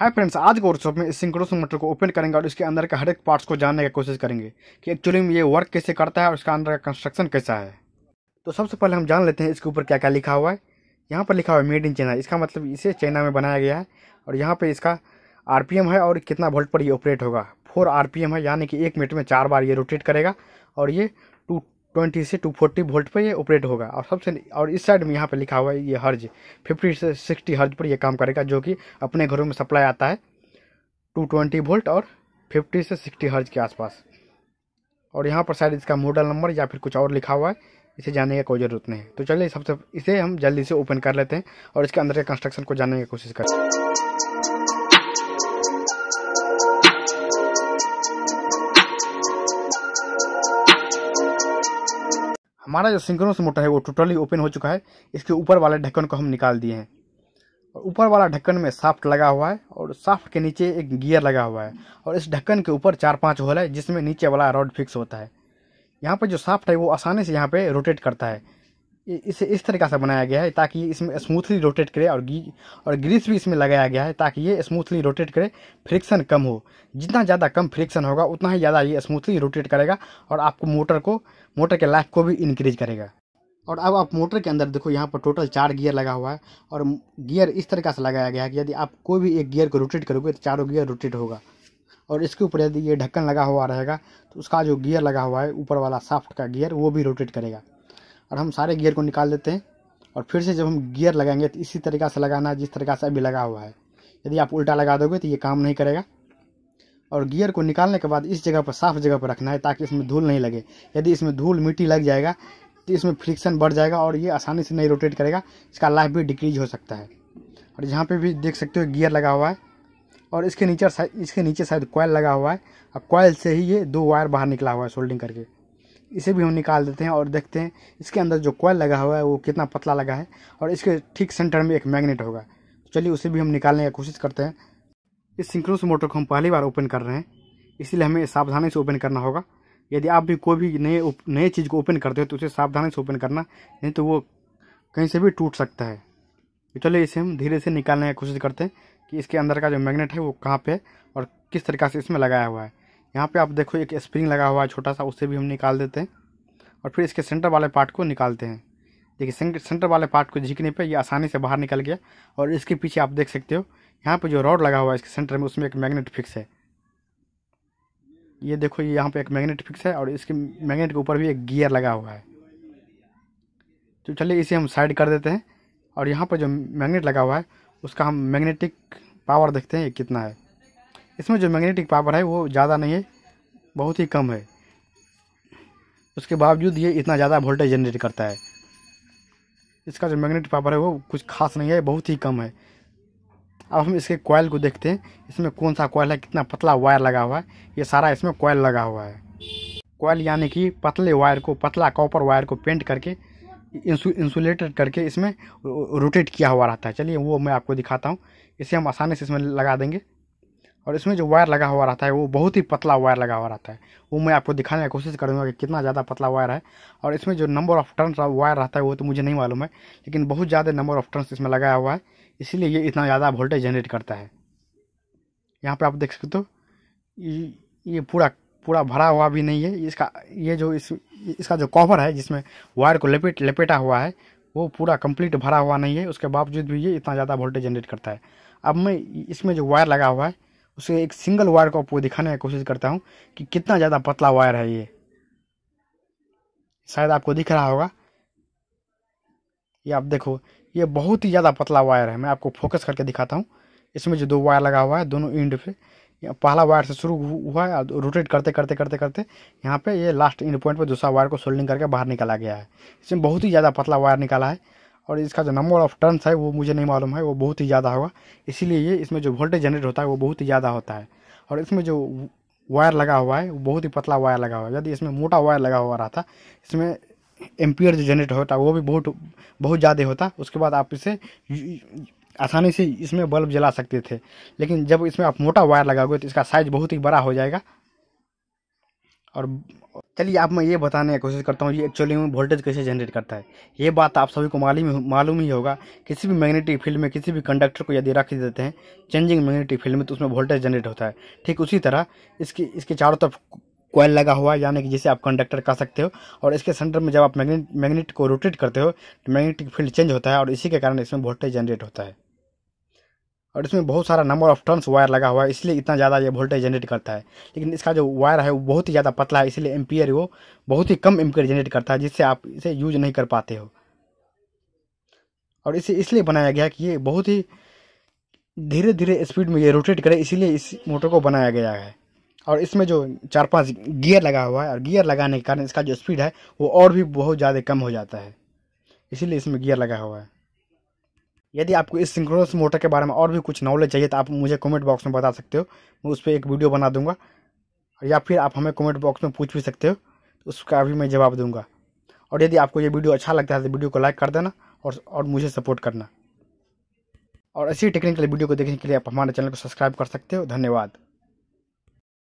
hi friends आज के workshop में इस सिंक्रोस मोटर को ओपन करेंगे और इसके अंदर के हर एक पार्ट्स को जानने की कोशिश करेंगे कि एक्चुअली में ये वर्क कैसे करता है और इसका अंदर का कंस्ट्रक्शन कैसा है तो सबसे पहले हम जान लेते हैं इसके ऊपर क्या क्या लिखा हुआ है यहाँ पर लिखा हुआ है मेड इन चाइना इसका मतलब इसे चाइना में बनाया गया है और यहाँ पर इसका आर है और कितना वोल्ट पर ये ऑपरेट होगा फोर आर है यानी कि एक मिनट में चार बार ये रोटेट करेगा और ये टू ट्वेंटी से टू फोर्टी वोल्ट पर ये ऑपरेट होगा और सबसे और इस साइड में यहाँ पे लिखा हुआ है ये हर्ज फिफ्टी से सिक्सटी हर्ज पर ये काम करेगा जो कि अपने घरों में सप्लाई आता है टू ट्वेंटी वोल्ट और फिफ्टी से सिक्सटी हर्ज के आसपास और यहाँ पर शायद इसका मॉडल नंबर या फिर कुछ और लिखा हुआ है इसे जानने की कोई ज़रूरत नहीं तो चलिए सबसे इसे हम जल्दी से ओपन कर लेते हैं और इसके अंदर के कंस्ट्रक्शन को जानने की कोशिश करते हैं हमारा जो सिंक्रोनस मोटर है वो टोटली ओपन हो चुका है इसके ऊपर वाले ढक्कन को हम निकाल दिए हैं और ऊपर वाला ढक्कन में साफ्ट लगा हुआ है और साफ्ट के नीचे एक गियर लगा हुआ है और इस ढक्कन के ऊपर चार पाँच होल है जिसमें नीचे वाला रॉड फिक्स होता है यहाँ पर जो साफ्ट है वो आसानी से यहाँ पर रोटेट करता है इसे इस तरीका से बनाया गया है ताकि इसमें स्मूथली रोटेट करे और गी, और ग्रीस भी इसमें लगाया गया है ताकि ये स्मूथली रोटेट करे फ्रिक्शन कम हो जितना ज़्यादा कम फ्रिक्शन होगा उतना ही ज़्यादा ये स्मूथली रोटेट करेगा और आपको मोटर को मोटर के लाइफ को भी इंक्रीज करेगा और अब आप मोटर के अंदर देखो यहाँ पर टोटल चार गियर लगा हुआ है और गियर इस तरीका से लगाया गया है कि यदि आप कोई भी एक गियर को रोटेट करोगे तो चारों गियर रोटेट होगा और इसके ऊपर यदि ये ढक्कन लगा हुआ रहेगा तो उसका जो गियर लगा हुआ है ऊपर वाला साफ्ट का गियर वो भी रोटेट करेगा और हम सारे गियर को निकाल देते हैं और फिर से जब हम गियर लगाएंगे तो इसी तरीका से लगाना जिस तरीका से अभी लगा हुआ है यदि आप उल्टा लगा दोगे तो ये काम नहीं करेगा और गियर को निकालने के बाद इस जगह पर साफ जगह पर रखना है ताकि इसमें धूल नहीं लगे यदि इसमें धूल मिट्टी लग जाएगा तो इसमें फ्रिक्शन बढ़ जाएगा और ये आसानी से नहीं रोटेट करेगा इसका लाइफ भी डिक्रीज हो सकता है और यहाँ पे भी देख सकते हो गियर लगा हुआ है और इसके नीचे इसके नीचे शायद कॉयल लगा हुआ है और कॉयल से ही ये दो वायर बाहर निकला हुआ है सोल्डिंग करके इसे भी हम निकाल देते हैं और देखते हैं इसके अंदर जो कॉयल लगा हुआ है वो कितना पतला लगा है और इसके ठीक सेंटर में एक मैग्नेट होगा तो चलिए उसे भी हम निकालने की कोशिश करते हैं इस सिंक्रोस मोटर को हम पहली बार ओपन कर रहे हैं इसीलिए हमें सावधानी से ओपन करना होगा यदि आप भी कोई भी नए नए चीज़ को ओपन करते हो तो उसे सावधानी से ओपन करना नहीं तो वो कहीं से भी टूट सकता है तो चलिए इसे हम धीरे से निकालने की कोशिश करते हैं कि इसके अंदर का जो मैग्नेट है वो कहाँ पे है और किस तरीका से इसमें लगाया हुआ है यहाँ पे आप देखो एक स्प्रिंग लगा हुआ है छोटा सा उसे भी हम निकाल देते हैं और फिर इसके सेंटर वाले पार्ट को निकालते हैं देखिए सेंटर वाले पार्ट को झिकने पे ये आसानी से बाहर निकल गया और इसके पीछे आप देख सकते हो यहाँ पे जो रॉड लगा हुआ है इसके सेंटर में उसमें एक मैग्नेट फिक्स है ये देखो ये यहाँ पर एक मैगनेट फिक्स है और इसके मैगनेट के ऊपर भी एक गियर लगा हुआ है तो चलिए इसे हम साइड कर देते हैं और यहाँ पर जो मैगनेट लगा हुआ है उसका हम मैग्नेटिक पावर देखते हैं ये कितना है इसमें जो मैग्नेटिक पावर है वो ज़्यादा नहीं है बहुत ही कम है उसके बावजूद ये इतना ज़्यादा वोल्टेज जनरेट करता है इसका जो मैग्नेटिक पावर है वो कुछ खास नहीं है बहुत ही कम है अब हम इसके कॉयल को देखते हैं इसमें कौन सा कोयल है कितना पतला वायर लगा हुआ है ये सारा इसमें कॉयल लगा हुआ है कॉयल यानी कि पतले वायर को पतला कॉपर वायर को पेंट करके इंसुलेटेड करके इसमें रोटेट किया हुआ रहता है चलिए वो मैं आपको दिखाता हूँ इसे हम आसानी से इसमें लगा देंगे और इसमें जो वायर लगा हुआ रहता है वो बहुत ही पतला वायर लगा हुआ रहता है वो मैं आपको दिखाने की कोशिश करूँगा कि कितना ज़्यादा पतला वायर है और इसमें जो नंबर ऑफ टर्न वायर रहता है वो तो मुझे नहीं मालूम है लेकिन बहुत ज़्यादा नंबर ऑफ टर्न इसमें लगाया हुआ है इसीलिए ये इतना ज़्यादा वोल्टेज जनरेट करता है यहाँ पर आप देख सकते हो ये पूरा पूरा भरा हुआ भी नहीं है इसका ये जो इस इसका जो कॉवर है जिसमें वायर को लपेट लपेटा हुआ है वो पूरा कंप्लीट भरा हुआ नहीं है उसके बावजूद भी ये इतना ज़्यादा वोल्टेज जनरेट करता है अब मैं इसमें जो वायर लगा हुआ है उसे एक सिंगल वायर को आपको दिखाने की कोशिश करता हूँ कि कितना ज़्यादा पतला वायर है ये शायद आपको दिख रहा होगा ये आप देखो ये बहुत ही ज़्यादा पतला वायर है मैं आपको फोकस करके दिखाता हूँ इसमें जो दो वायर लगा हुआ है दोनों इंड पे पहला वायर से शुरू हुआ है रोटेट करते करते करते करते यहाँ पे ये लास्ट इंड पॉइंट पे दूसरा वायर को सोल्डिंग करके बाहर निकाला गया है इसमें बहुत ही ज़्यादा पतला वायर निकाला है और इसका जो नंबर ऑफ टर्न्स है वो मुझे नहीं मालूम है वो बहुत ही ज़्यादा होगा इसीलिए ये इसमें जो वोल्टेज जनरेट होता है वो बहुत ही ज़्यादा होता है और इसमें जो वायर लगा हुआ है वो बहुत ही पतला वायर लगा हुआ है यदि इसमें मोटा वायर लगा हुआ रहा था इसमें एम्पियर जो जनरेट होता वो भी बहुत बहुत ज़्यादा होता उसके बाद आप इसे आसानी से इसमें बल्ब जला सकते थे लेकिन जब इसमें आप मोटा वायर लगाओगे तो इसका साइज बहुत ही बड़ा हो जाएगा और चलिए आप मैं ये बताने की कोशिश करता हूँ ये एक्चुअली में वोल्टेज कैसे जनरेट करता है ये बात आप सभी को मालूम मालूम ही होगा किसी भी मैग्नेटिक फील्ड में किसी भी कंडक्टर को यदि रख देते हैं चेंजिंग मैग्नेटिक फील्ड में तो उसमें वोल्टेज जनरेट होता है ठीक उसी तरह इसकी इसके चारों तरफ कोयल लगा हुआ है यानी कि जिसे आप कंडक्टर कह सकते हो और इसके सेंटर में जब आप मैग्नेट मैग्नेट को रोटेट करते हो तो मैग्नेटिक फील्ड चेंज होता है और इसी के कारण इसमें वोल्टेज जनरेट होता है और इसमें बहुत सारा नंबर ऑफ टर्न्स वायर लगा हुआ है इसलिए इतना ज़्यादा ये वोल्टेज जनरेट करता है लेकिन इसका जो वायर है वो बहुत ही ज़्यादा पतला है इसलिए एम्पियर वो बहुत ही कम एम्पियर जनरेट करता है जिससे आप इसे यूज नहीं कर पाते हो और इसे इसलिए बनाया गया कि ये बहुत ही धीरे धीरे स्पीड में ये रोटेट करे इसीलिए इस मोटर को बनाया गया है और इसमें जो चार पाँच गियर लगा हुआ है और गियर लगाने के कारण इसका जो स्पीड है वो और भी बहुत ज़्यादा कम हो जाता है इसीलिए इसमें गियर लगा हुआ है यदि आपको इस सिंक्रोनस मोटर के बारे में और भी कुछ नॉलेज चाहिए तो आप मुझे कमेंट बॉक्स में बता सकते हो मैं उस पर एक वीडियो बना दूंगा या फिर आप हमें कमेंट बॉक्स में पूछ भी सकते हो तो उसका भी मैं जवाब दूंगा और यदि आपको ये वीडियो अच्छा लगता है तो वीडियो को लाइक कर देना और और मुझे सपोर्ट करना और ऐसी टेक्निकल वीडियो को देखने के लिए आप हमारे चैनल को सब्सक्राइब कर सकते हो धन्यवाद